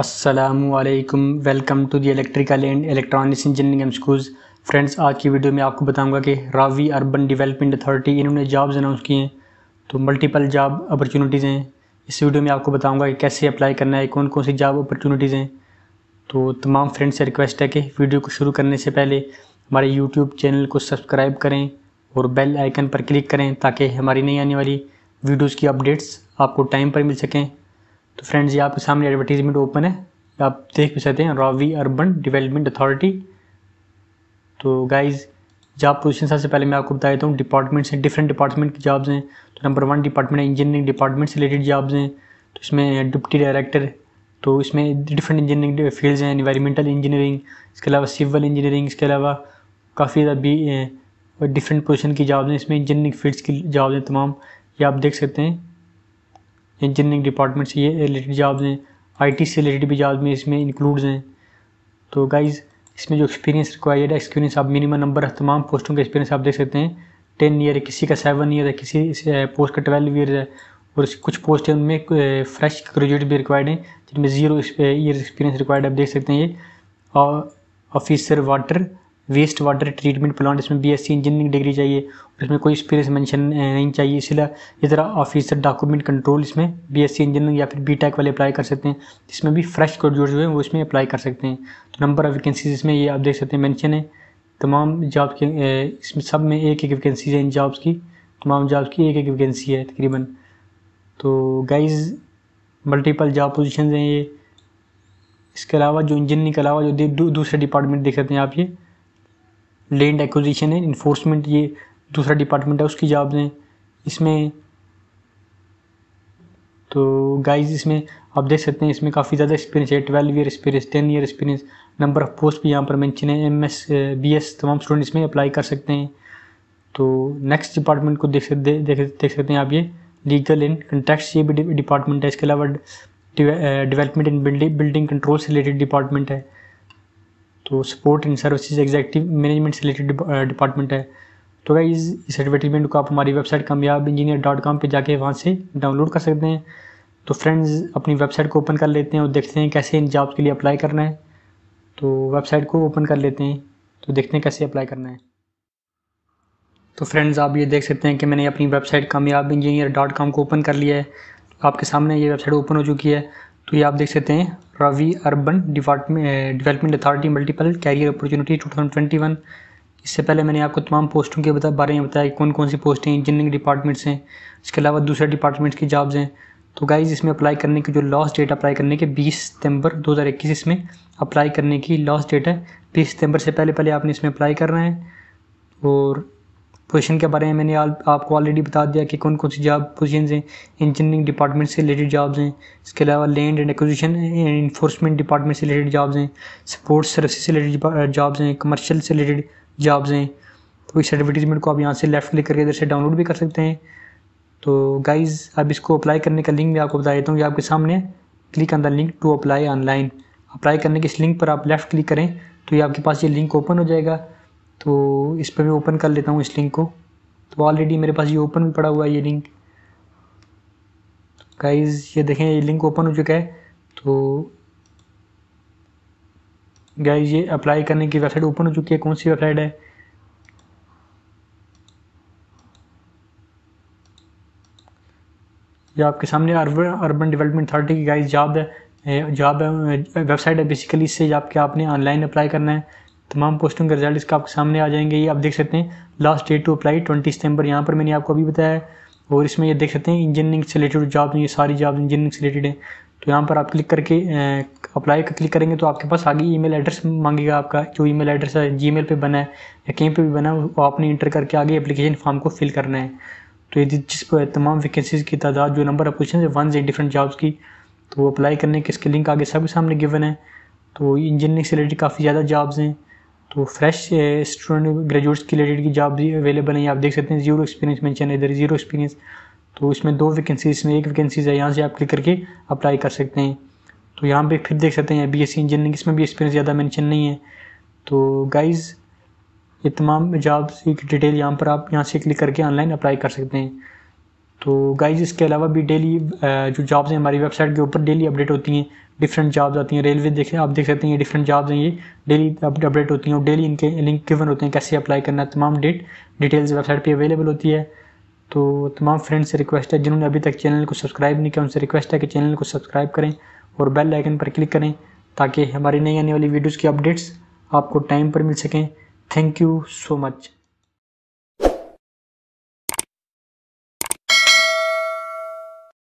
Aslam welcome to the electrical and electronics engineering M school friends आज की video में आपको बताऊंगा कि रावी अर्बन डेवलपमेंट अथॉरिटी इन्होंने जॉब्स अनाउंस किए हैं तो मल्टीपल जॉब अपॉर्चुनिटीज़ हैं इस वीडियो में आपको बताऊंगा कि कैसे अप्लाई करना है कौन कौन सी जॉब अपॉर्चुनिटीज़ हैं तो तमाम फ्रेंड्स से रिक्वेस्ट है कि वीडियो को शुरू करने से पहले हमारे यूट्यूब चैनल को सब्सक्राइब करें और बेल आइकन पर क्लिक करें ताकि हमारी नई आने वाली वीडियोज़ की अपडेट्स आपको टाइम पर मिल सकें तो फ्रेंड्स ये आपके सामने एडवर्टीजमेंट ओपन है आप देख भी सकते हैं रावी अर्बन डेवलपमेंट अथॉरिटी तो गाइज जॉब पोजीशन सबसे पहले मैं आपको बता देता हूँ डिपार्टमेंट्स हैं डिफरेंट डिपार्टमेंट की जॉब्स हैं तो number one department engineering department से रिलेटेड जॉब्स हैं तो इसमें डिप्टी डायरेक्टर तो इसमें डिफरेंट इंजीनियरिंग फील्ड्स हैं इन्वायरमेंटल इंजीनियरिंग इसके अलावा सिविल इंजीनियरिंग इसके अलावा काफ़ी ज़्यादा बी डिफरेंट पोजिशन की जॉब्स हैं इसमें इंजीनियरिंग फील्ड्स की जॉब्स हैं तमाम ये आप देख सकते हैं इंजीनियरिंग डिपार्टमेंट से ये रिलेटेड जॉब्स हैं आईटी से रिलेटेड भी जॉब्स में इसमें इंक्लूड्स हैं तो गाइज़ इसमें जो एक्सपीरियंस रिक्वायर्ड है एक्सपीरियंस आप मिनिमम नंबर है तमाम पोस्टों का एक्सपीरियंस आप देख सकते हैं टेन ईयर है किसी का सेवन ईयर है किसी पोस्ट का ट्वेल्व ईयर है और कुछ पोस्ट हैं उनमें फ्रेश ग्रेजुएट भी रिक्वायर्ड हैं जिनमें ज़ीरो ईयर एक्सपीरियंस रिक्वायर्ड आप देख सकते हैं ये officer water waste water treatment plant इसमें बीएससी इंजीनियरिंग डिग्री चाहिए और इसमें कोई एक्सपीरियंस मेंशन eh, नहीं चाहिए इसलिए इस तरह ऑफिसर डॉक्यूमेंट कंट्रोल इसमें बीएससी इंजीनियरिंग या फिर बीटेक वाले अप्लाई कर सकते हैं इसमें भी फ्रेश ग्रेजुएट जो है वो इसमें अप्लाई कर सकते हैं तो नंबर ऑफ़ वैकेंसीज इसमें ये आप देख सकते हैं मैंशन है तमाम जॉब के eh, इसमें सब में एक एक वैकेंसीज है इन जॉब्स की तमाम जॉब्स की एक एक वैकेंसी है तकरीबन तो गाइज़ मल्टीपल जॉब पोजिशन हैं ये इसके अलावा जो इंजीनियरिंग के अलावा जो दूसरे डिपार्टमेंट देख सकते हैं आप ये लैंड एक्विजिशन है इन्फोर्समेंट ये दूसरा डिपार्टमेंट है उसकी जॉब दें इसमें तो गाइस इसमें आप देख सकते हैं इसमें काफ़ी ज़्यादा एक्सपीरियंस है twelve year experience ten year experience number of post भी यहाँ पर मैंशन है एम एस बी एस तमाम स्टूडेंट इसमें अप्लाई कर सकते हैं तो नेक्स्ट डिपार्टमेंट को देख सकते देख, देख सकते हैं आप ये लीगल एंड कंटेक्ट ये भी डिपार्टमेंट है इसके अलावा डिवेलपमेंट एंड बिल्डिंग कंट्रोल से रिलेटेड डिपार्टमेंट है तो support in services executive management से रिलेटेड डिपार्टमेंट है तो गाइज इस एडवर्टीजमेंट को आप हमारी website Kamyab engineer dot com पर जाके वहाँ से डाउनलोड कर सकते हैं तो फ्रेंड्स अपनी वेबसाइट को ओपन कर लेते हैं और देखते हैं कैसे इन जॉब्स के लिए अप्लाई करना है तो वेबसाइट को ओपन कर लेते हैं तो देखते हैं कैसे अप्लाई करना है तो फ्रेंड्स आप ये देख सकते हैं कि मैंने अपनी website Kamyab engineer dot com को ओपन कर लिया है आपके सामने ये वेबसाइट ओपन हो चुकी है तो ये आप देख सकते हैं Ravi urban development authority multiple career opportunity 2021 इससे पहले मैंने आपको तमाम पोस्टों के बता बारे में बताया कि कौन कौन सी पोस्टें इंजीनियरिंग डिपार्टमेंट्स हैं इसके अलावा दूसरे डिपार्टमेंट्स की जॉब्स हैं तो गाइज इसमें अप्लाई करने की जो लास्ट डेट अप्लाई करने के 20 सितंबर 2021 इसमें अप्लाई करने की लास्ट डेट है 20 सितंबर से पहले पहले आपने इसमें अप्लाई करना है और पोजीशन के बारे में मैंने आपको ऑलरेडी बता दिया कि कौन कौन सी जॉब पोजीशन हैं इंजीनियरिंग डिपार्टमेंट से रिलेटेड जॉब्स हैं इसके अलावा land and acquisition and enforcement department से रिलेटेड जॉब्स हैं स्पोर्ट्स सर्विस से रिलेटेड जॉब्स uh, हैं कमर्शियल से रिलेटेड जॉब्स हैं तो इस एडवर्टीजमेंट को आप यहाँ से लेफ्ट क्लिक करके इधर से डाउनलोड भी कर सकते हैं तो गाइज़ अब इसको अप्लाई करने का लिंक मैं आपको बता देता हूँ कि आपके सामने click on the link to apply online apply करने के इस लिंक पर आप लेफ़्ट क्लिक करें तो ये आपके पास ये लिंक ओपन हो जाएगा तो इस पर मैं ओपन कर लेता हूँ इस लिंक को तो ऑलरेडी मेरे पास ये ओपन भी पड़ा हुआ है ये लिंक गाइज ये देखें ये लिंक ओपन हो चुका है तो गाइज ये अप्लाई करने की वेबसाइट ओपन हो चुकी है कौन सी वेबसाइट है ये आपके सामने अर्बन अर्बन डेवलपमेंट अथॉरिटी की गाइज जॉब है जॉब वेबसाइट है बेसिकली इससे आपके आपने ऑनलाइन अप्लाई करना है तमाम पोस्टों के रिजल्ट इसका आपके सामने आ जाएंगे ये आप देख सकते हैं last date to apply twenty सितंबर यहाँ पर मैंने आपको अभी बताया है और इसमें ये देख सकते हैं इंजीनियरिंग से रिलेटेड जॉब ये सारी जॉब इंजीनियरिंग से रिलेटेड है तो यहाँ पर आप क्लिक करके अप्लाई कर क्लिक करेंगे तो आपके पास आगे ई एड्रेस मांगेगा आपका जो ई एड्रेस है जी मेल बना है या कहीं पर भी बना है वो आपने इंटर करके आगे अप्लीकेशन फॉर्म को फिल करना है तो ये जिस पर तमाम वैकेंसीज की तादाद जो नंबर ऑफ क्वेश्चन है वन जी डिफरेंट जॉब्स की तो वो अप्लाई करने के इसके लिंक आगे सबके सामने गिवन है तो इंजीनियरिंग से रिलेटेड काफ़ी ज़्यादा जॉब्स हैं तो फ्रेश स्टूडेंट ग्रेजुएट्स की रिलेटेड की जॉब भी अवेलेबल हैं आप देख सकते हैं जीरो एक्सपीरियंस मैंशन इधर जीरो एक्सपीरियंस तो इसमें दो वैकेंसी इसमें एक वैकेंसीज है यहाँ से आप क्लिक करके अप्लाई कर सकते हैं तो यहाँ पे फिर देख सकते हैं बी एस सी इंजीनियरिंग इसमें भी एक्सपीरियंस ज़्यादा मैंशन नहीं है तो गाइज़ ये तमाम जॉब्स की डिटेल यहाँ पर आप यहाँ से क्लिक करके ऑनलाइन अप्लाई कर सकते हैं तो गाइज इसके अलावा भी डेली जो जॉब्स हैं हमारी वेबसाइट के ऊपर डेली अपडेट होती हैं डिफरेंट जॉब्स आती हैं रेलवे देखें आप देख सकते हैं ये डिफरेंट जॉब्स हैं ये डेली अपडेट होती हैं और डेली इनके लिंक गिवन होते हैं कैसे अप्लाई करना तमाम डेट डिटेल्स वेबसाइट पर अवेलेबल होती है तो तमाम फ्रेंड्स से रिक्वेस्ट है जिन्होंने अभी तक चैनल को सब्सक्राइब नहीं किया उनसे रिक्वेस्ट है कि चैनल को सब्सक्राइब करें और बेल आइकन पर क्लिक करें ताकि हमारी नई आने वाली वीडियोज़ की अपडेट्स आपको टाइम पर मिल सकें थैंक यू सो मच